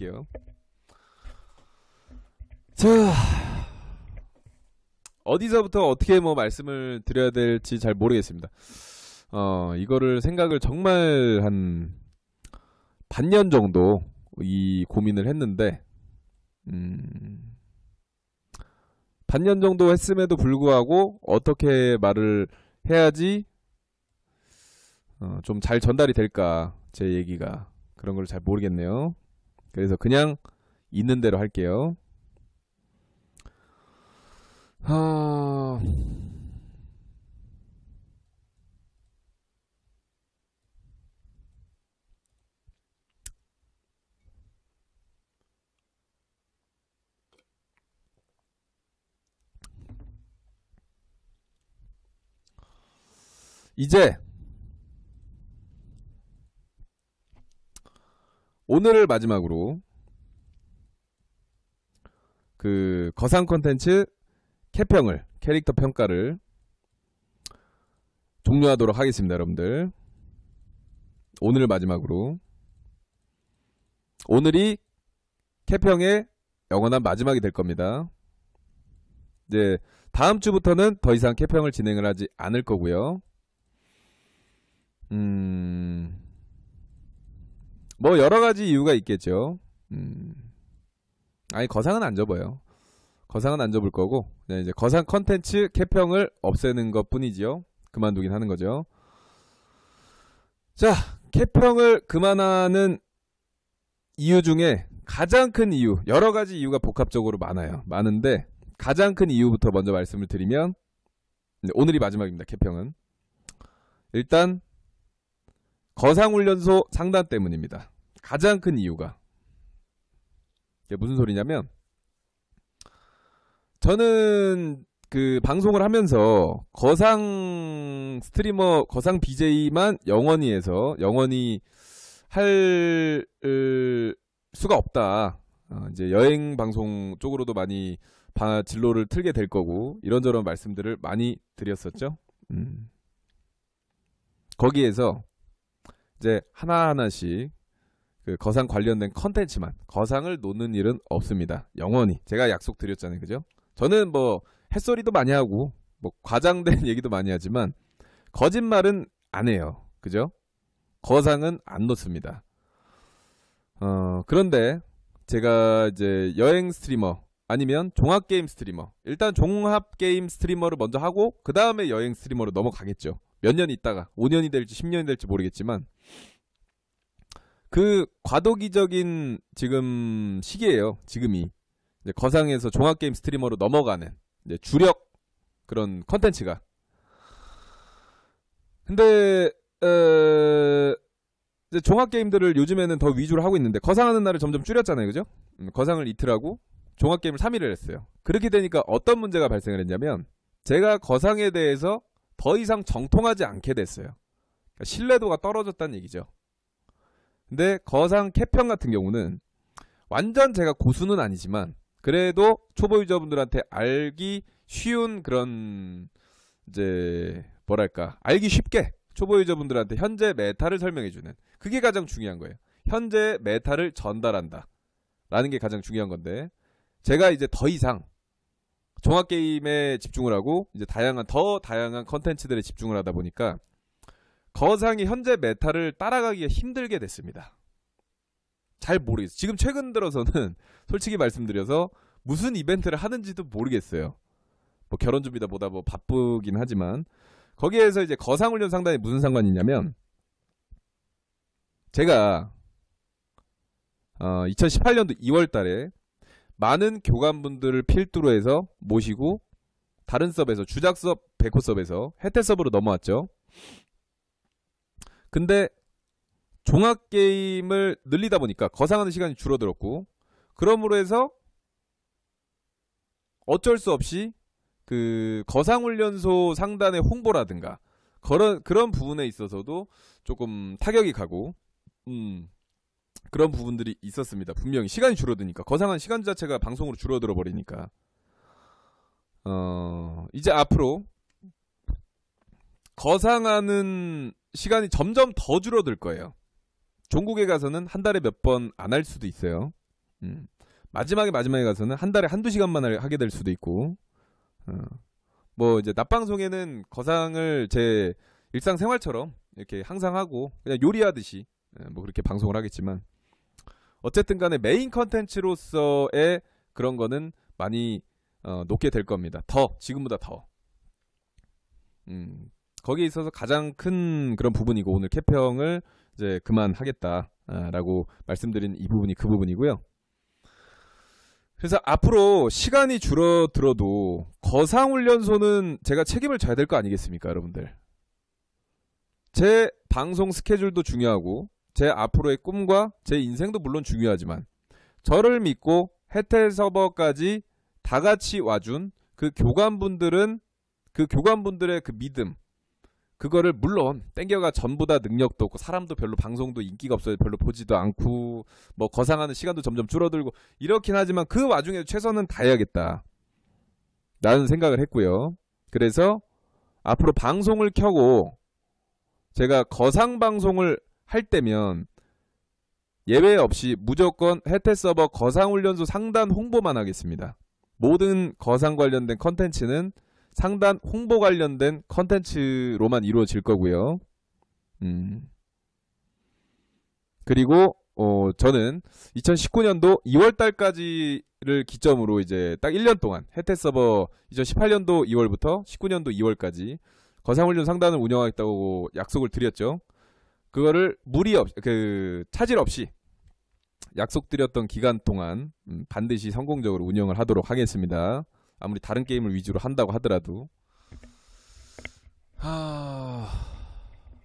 할게요. 자, 어디서부터 어떻게 뭐 말씀을 드려야 될지 잘 모르겠습니다. 어, 이거를 생각을 정말 한 반년 정도 이 고민을 했는데, 음, 반년 정도 했음에도 불구하고 어떻게 말을 해야지 어, 좀잘 전달이 될까 제 얘기가 그런 걸 잘 모르겠네요. 그래서 그냥 있는 대로 할게요. 하... 이제 오늘을 마지막으로 그 거상 컨텐츠 캐평을 캐릭터 평가를 종료하도록 하겠습니다, 여러분들. 오늘을 마지막으로 오늘이 캐평의 영원한 마지막이 될 겁니다. 이제 다음 주부터는 더 이상 캐평을 진행을 하지 않을 거고요. 음뭐 여러 가지 이유가 있겠죠. 음. 아니 거상은 안 접어요. 거상은 안 접을 거고 그냥 네, 이제 거상 컨텐츠 개평을 없애는 것뿐이지요. 그만두긴 하는 거죠. 자, 개평을 그만하는 이유 중에 가장 큰 이유, 여러 가지 이유가 복합적으로 많아요. 많은데 가장 큰 이유부터 먼저 말씀을 드리면 오늘이 마지막입니다. 개평은 일단 거상훈련소 상단 때문입니다. 가장 큰 이유가 이게 무슨 소리냐면 저는 그 방송을 하면서 거상 스트리머 거상 BJ만 영원히 해서 영원히 할 수가 없다. 어, 이제 여행 방송 쪽으로도 많이 진로를 틀게 될 거고 이런저런 말씀들을 많이 드렸었죠. 음. 거기에서 이제 하나하나씩 그 거상 관련된 컨텐츠만 거상을 놓는 일은 없습니다. 영원히 제가 약속드렸잖아요, 그죠? 저는 뭐 햇소리도 많이 하고 뭐 과장된 얘기도 많이 하지만 거짓말은 안 해요, 그죠? 거상은 안 놓습니다. 어, 그런데 제가 이제 여행 스트리머 아니면 종합 게임 스트리머 일단 종합 게임 스트리머를 먼저 하고 그 다음에 여행 스트리머로 넘어가겠죠. 몇 년 있다가 5년이 될지 10년이 될지 모르겠지만 그 과도기적인 지금 시기예요. 지금이 거상에서 종합 게임 스트리머로 넘어가는 주력 그런 컨텐츠가. 근데 에... 어, 종합 게임들을 요즘에는 더 위주로 하고 있는데 거상하는 날을 점점 줄였잖아요, 그죠? 음, 거상을 이틀 하고 종합 게임을 3일을 했어요. 그렇게 되니까 어떤 문제가 발생을 했냐면 제가 거상에 대해서 더 이상 정통하지 않게 됐어요. 그러니까 신뢰도가 떨어졌다는 얘기죠. 근데 거상 캐평 같은 경우는 완전 제가 고수는 아니지만 그래도 초보 유저분들한테 알기 쉬운 그런 이제 뭐랄까 알기 쉽게 초보 유저분들한테 현재 메타를 설명해주는 그게 가장 중요한 거예요. 현재 메타를 전달한다 라는 게 가장 중요한 건데 제가 이제 더 이상 종합 게임에 집중을 하고 이제 다양한 더 다양한 컨텐츠들에 집중을 하다 보니까 거상이 현재 메타를 따라가기가 힘들게 됐습니다. 잘 모르겠어요. 지금 최근 들어서는 솔직히 말씀드려서 무슨 이벤트를 하는지도 모르겠어요. 뭐 결혼 준비다 보다 뭐 바쁘긴 하지만 거기에서 이제 거상훈련 상단이 무슨 상관이냐면 제가 어 2018년도 2월 달에 많은 교관분들을 필두로 해서 모시고 다른 수업에서 주작 수업, 백호 수업에서 혜태 수업으로 넘어왔죠. 근데 종합 게임을 늘리다 보니까 거상하는 시간이 줄어들었고 그러므로 해서 어쩔 수 없이 그 거상훈련소 상단의 홍보라든가 그런 그런 부분에 있어서도 조금 타격이 가고 음 그런 부분들이 있었습니다. 분명히 시간이 줄어드니까 거상한 시간 자체가 방송으로 줄어들어 버리니까 어 이제 앞으로 거상하는 시간이 점점 더 줄어들 거예요. 종국에 가서는 한 달에 몇 번 안 할 수도 있어요. 음. 마지막에 마지막에 가서는 한 달에 한두 시간만 하게 될 수도 있고. 어. 뭐 이제 낮방송에는 거상을 제 일상생활처럼 이렇게 항상 하고 그냥 요리하듯이 예, 뭐 그렇게 방송을 하겠지만 어쨌든 간에 메인 컨텐츠로서의 그런 거는 많이 어, 놓게 될 겁니다. 더 지금보다 더. 음, 거기에 있어서 가장 큰 그런 부분이고 오늘 캐평을 이제 그만하겠다라고 말씀드린 이 부분이 그 부분이고요. 그래서 앞으로 시간이 줄어들어도 거상훈련소는 제가 책임을 져야 될 거 아니겠습니까, 여러분들? 제 방송 스케줄도 중요하고 제 앞으로의 꿈과 제 인생도 물론 중요하지만 저를 믿고 해태 서버까지 다 같이 와준 그 교관분들은 그 교관분들의 그 믿음 그거를 물론 땡겨가 전부 다 능력도 없고 사람도 별로 방송도 인기가 없어요. 별로 보지도 않고 뭐 거상하는 시간도 점점 줄어들고 이렇긴 하지만 그 와중에도 최선은 다해야겠다. 라는 생각을 했고요. 그래서 앞으로 방송을 켜고 제가 거상 방송을 할 때면 예외 없이 무조건 혜태 서버 거상훈련소 상단 홍보만 하겠습니다. 모든 거상 관련된 컨텐츠는 상단 홍보 관련된 컨텐츠로만 이루어질 거고요. 음. 그리고 어, 저는 2019년도 2월 달까지를 기점으로 이제 딱 1년 동안 혜태 서버 2018년도 2월부터 19년도 2월까지 거상훈련 상단을 운영하겠다고 약속을 드렸죠. 그거를 무리 없, 그 차질 없이 약속드렸던 기간 동안 음, 반드시 성공적으로 운영을 하도록 하겠습니다. 아무리 다른 게임을 위주로 한다고 하더라도 하...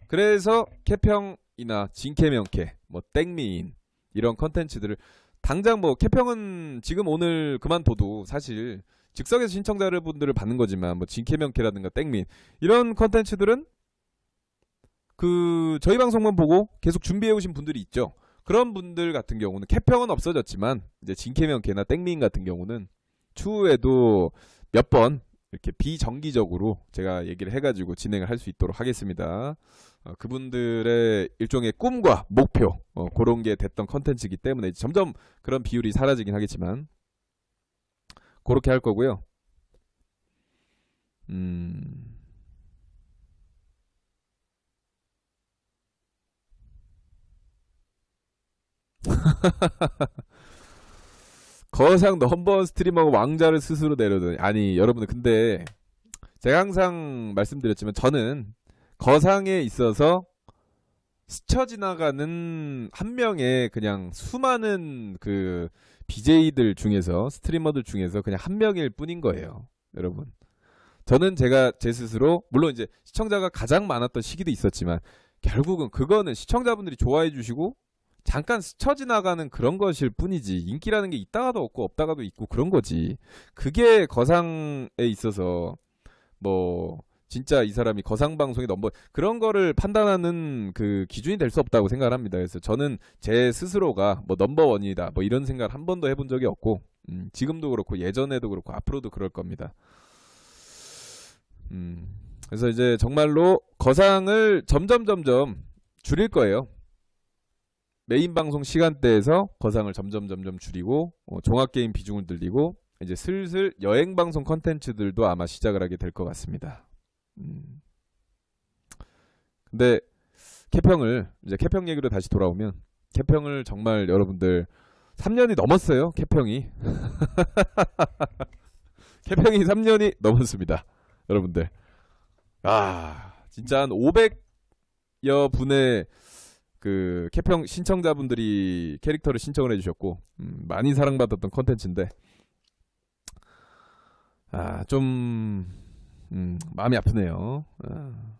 그래서 캐평이나 진캐명캐 뭐 땡미인 이런 컨텐츠들을 당장 뭐 캐평은 지금 오늘 그만둬도 사실 즉석에서 신청자분들을 받는 거지만 뭐 진캐명캐라든가 땡민 이런 컨텐츠들은 그 저희 방송만 보고 계속 준비해 오신 분들이 있죠. 그런 분들 같은 경우는 캐평은 없어졌지만 이제 진캐명캐나 땡민 같은 경우는 추후에도 몇 번 이렇게 비정기적으로 제가 얘기를 해가지고 진행을 할 수 있도록 하겠습니다. 어, 그분들의 일종의 꿈과 목표 어, 그런 게 됐던 컨텐츠이기 때문에 점점 그런 비율이 사라지긴 하겠지만 그렇게 할 거고요. 음... 거상 넘버원 스트리머 왕자를 스스로 내려둔 드 아니 여러분 들 근데 제가 항상 말씀드렸지만 저는 거상에 있어서 스쳐 지나가는 한 명의 그냥 수많은 그 BJ들 중에서 스트리머들 중에서 그냥 한 명일 뿐인 거예요. 여러분. 저는 제가 제 스스로 물론 이제 시청자가 가장 많았던 시기도 있었지만 결국은 그거는 시청자분들이 좋아해 주시고 잠깐 스쳐 지나가는 그런 것일 뿐이지 인기라는 게 있다가도 없고 없다가도 있고 그런 거지 그게 거상에 있어서 뭐 진짜 이 사람이 거상 방송이 넘버 그런 거를 판단하는 그 기준이 될 수 없다고 생각을 합니다. 그래서 저는 제 스스로가 뭐 넘버 원이다 뭐 이런 생각을 한 번도 해본 적이 없고 음, 지금도 그렇고 예전에도 그렇고 앞으로도 그럴 겁니다. 음, 그래서 이제 정말로 거상을 점점 점점 줄일 거예요. 메인 방송 시간대에서 거상을 점점 점점 줄이고 어, 종합 게임 비중을 늘리고 이제 슬슬 여행 방송 컨텐츠들도 아마 시작을 하게 될 것 같습니다. 음. 근데 캐평을 이제 캐평 얘기로 다시 돌아오면 캐평을 정말 여러분들 3년이 넘었어요. 캐평이 캐평이 3년이 넘었습니다. 여러분들 아 진짜 한 500여 분의 그 캐평 신청자분들이 캐릭터를 신청을 해주셨고 음, 많이 사랑받았던 컨텐츠인데 아좀 음, 마음이 아프네요. 아,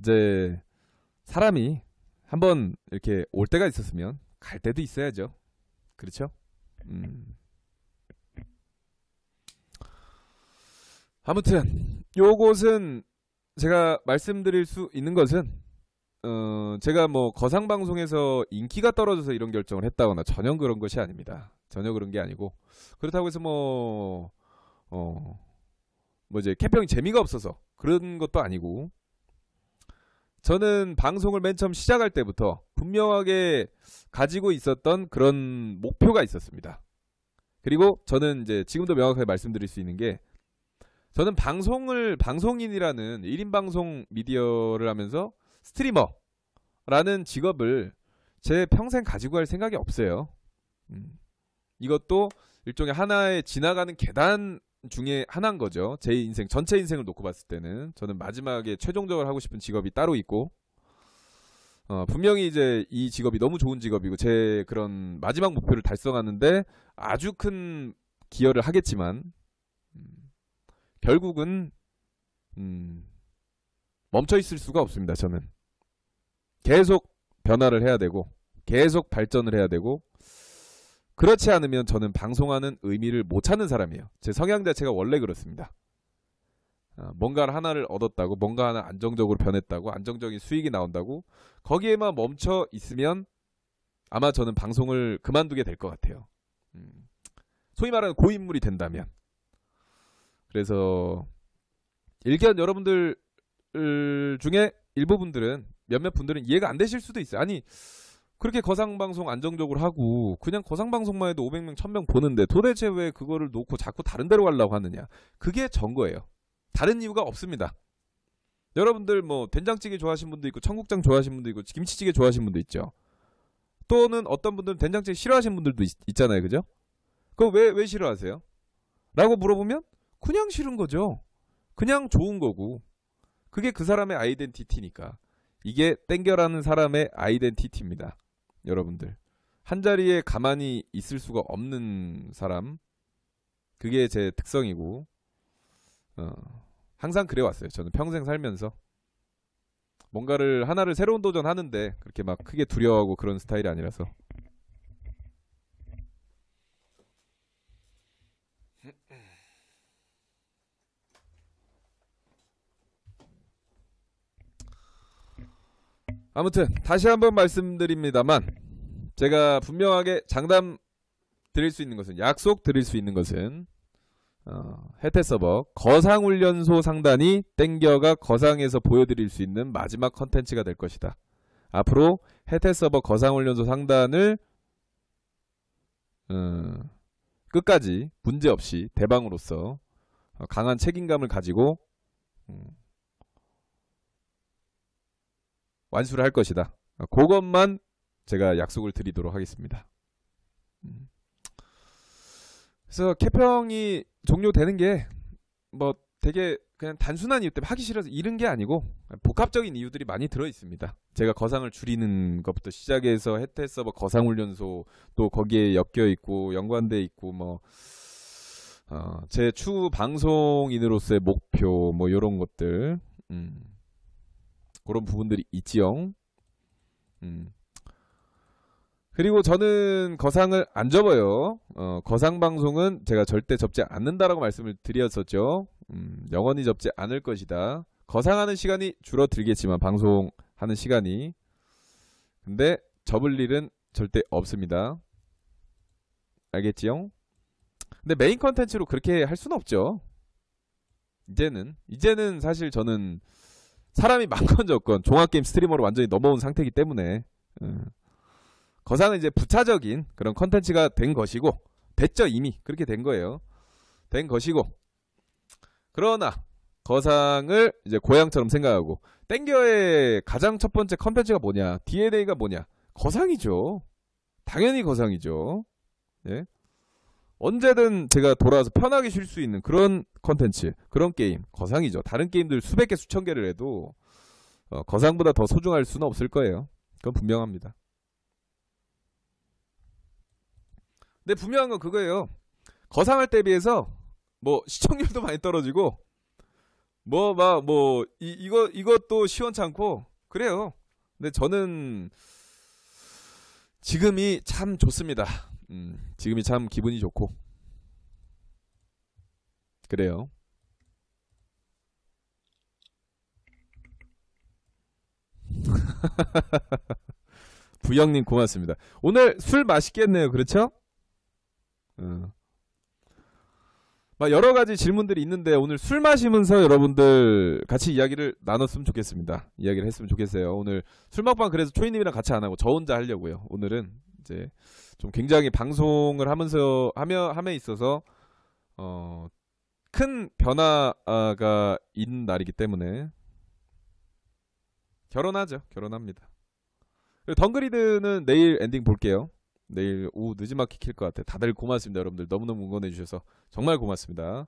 이제 사람이 한번 이렇게 올 때가 있었으면 갈 때도 있어야죠. 그렇죠? 음. 아무튼 요것은 제가 말씀드릴 수 있는 것은 어, 제가 뭐 거상 방송에서 인기가 떨어져서 이런 결정을 했다거나 전혀 그런 것이 아닙니다. 전혀 그런 게 아니고 그렇다고 해서 뭐 어, 뭐 이제 캠핑 재미가 없어서 그런 것도 아니고 저는 방송을 맨 처음 시작할 때부터 분명하게 가지고 있었던 그런 목표가 있었습니다. 그리고 저는 이제 지금도 명확하게 말씀드릴 수 있는 게 저는 방송을 방송인이라는 1인 방송 미디어를 하면서 스트리머라는 직업을 제 평생 가지고 갈 생각이 없어요. 음. 이것도 일종의 하나의 지나가는 계단 중에 하나인 거죠. 제 인생 전체 인생을 놓고 봤을 때는 저는 마지막에 최종적으로 하고 싶은 직업이 따로 있고 어, 분명히 이제 이 직업이 너무 좋은 직업이고 제 그런 마지막 목표를 달성하는데 아주 큰 기여를 하겠지만 음, 결국은 음, 멈춰 있을 수가 없습니다. 저는 계속 변화를 해야 되고 계속 발전을 해야 되고 그렇지 않으면 저는 방송하는 의미를 못 찾는 사람이에요. 제 성향 자체가 원래 그렇습니다. 아, 뭔가를 하나를 얻었다고 뭔가 하나 안정적으로 변했다고 안정적인 수익이 나온다고 거기에만 멈춰 있으면 아마 저는 방송을 그만두게 될 것 같아요. 음, 소위 말하는 고인물이 된다면 그래서 일견 여러분들 중에 일부분들은 몇몇 분들은 이해가 안 되실 수도 있어요. 아니 그렇게 거상방송 안정적으로 하고 그냥 거상방송만 해도 500명, 1000명 보는데 도대체 왜 그거를 놓고 자꾸 다른 데로 가려고 하느냐. 그게 전거예요. 다른 이유가 없습니다. 여러분들 뭐 된장찌개 좋아하시는 분도 있고 청국장 좋아하시는 분도 있고 김치찌개 좋아하시는 분도 있죠. 또는 어떤 분들은 된장찌개 싫어하시는 분들도 있, 잖아요 그죠? 그거 왜, 왜 싫어하세요? 라고 물어보면 그냥 싫은 거죠. 그냥 좋은 거고. 그게 그 사람의 아이덴티티니까. 이게 땡겨라는 사람의 아이덴티티입니다. 여러분들. 한 자리에 가만히 있을 수가 없는 사람. 그게 제 특성이고, 어, 항상 그래왔어요. 저는 평생 살면서. 뭔가를, 하나를 새로운 도전하는데, 그렇게 막 크게 두려워하고 그런 스타일이 아니라서. 아무튼 다시 한번 말씀드립니다만 제가 분명하게 장담 드릴 수 있는 것은 약속 드릴 수 있는 것은 어, 혜태 서버 거상훈련소 상단이 땡겨가 거상에서 보여드릴 수 있는 마지막 컨텐츠가 될 것이다. 앞으로 혜태 서버 거상훈련소 상단을 음, 끝까지 문제없이 대방으로서 강한 책임감을 가지고 음, 완수를 할 것이다. 그것만 제가 약속을 드리도록 하겠습니다. 음. 그래서 개평이 종료되는 게 뭐 되게 그냥 단순한 이유 때문에 하기 싫어서 이은게 아니고 복합적인 이유들이 많이 들어 있습니다. 제가 거상을 줄이는 것부터 시작해서 해태 서버 뭐 거상 훈련소 또 거기에 엮여 있고 연관돼 있고 뭐 어, 제 추후 방송인으로서의 목표 뭐 이런 것들 음. 그런 부분들이 있지요. 음. 그리고 저는 거상을 안 접어요. 어, 거상 방송은 제가 절대 접지 않는다라고 말씀을 드렸었죠. 음, 영원히 접지 않을 것이다. 거상하는 시간이 줄어들겠지만 방송하는 시간이 근데 접을 일은 절대 없습니다. 알겠지요? 근데 메인 컨텐츠로 그렇게 할 수는 없죠. 이제는 이제는 사실 저는 사람이 많건 적건 종합게임 스트리머로 완전히 넘어온 상태이기 때문에 예. 거사는 이제 부차적인 그런 컨텐츠가 된 것이고 됐죠 이미 그렇게 된 거예요 된 것이고 그러나 거상을 이제 고향처럼 생각하고 땡겨의 가장 첫 번째 컨텐츠가 뭐냐 DNA가 뭐냐 거상이죠 당연히 거상이죠 예? 언제든 제가 돌아와서 편하게 쉴 수 있는 그런 컨텐츠 그런 게임 거상이죠. 다른 게임들 수백 개 수천 개를 해도 어, 거상보다 더 소중할 수는 없을 거예요. 그건 분명합니다. 근데 분명한 건 그거예요. 거상할 때 비해서 뭐 시청률도 많이 떨어지고 뭐 막 뭐 이거 이것도 시원찮고 그래요. 근데 저는 지금이 참 좋습니다. 음, 지금이 참 기분이 좋고 그래요. 부영님 고맙습니다. 오늘 술 맛있겠네요. 그렇죠? 어. 막 여러 가지 질문들이 있는데 오늘 술 마시면서 여러분들 같이 이야기를 나눴으면 좋겠습니다. 이야기를 했으면 좋겠어요. 오늘 술 먹방 그래서 초이님이랑 같이 안 하고 저 혼자 하려고요. 오늘은 이제 좀 굉장히 방송을 하면서 하며 함에 있어서 어큰 변화가 있는 날이기 때문에 결혼하죠. 결혼합니다. 덩그리드는 내일 엔딩 볼게요. 내일 오후 늦지막히 킬것 같아요. 다들 고맙습니다. 여러분들 너무너무 응원해주셔서 정말 고맙습니다.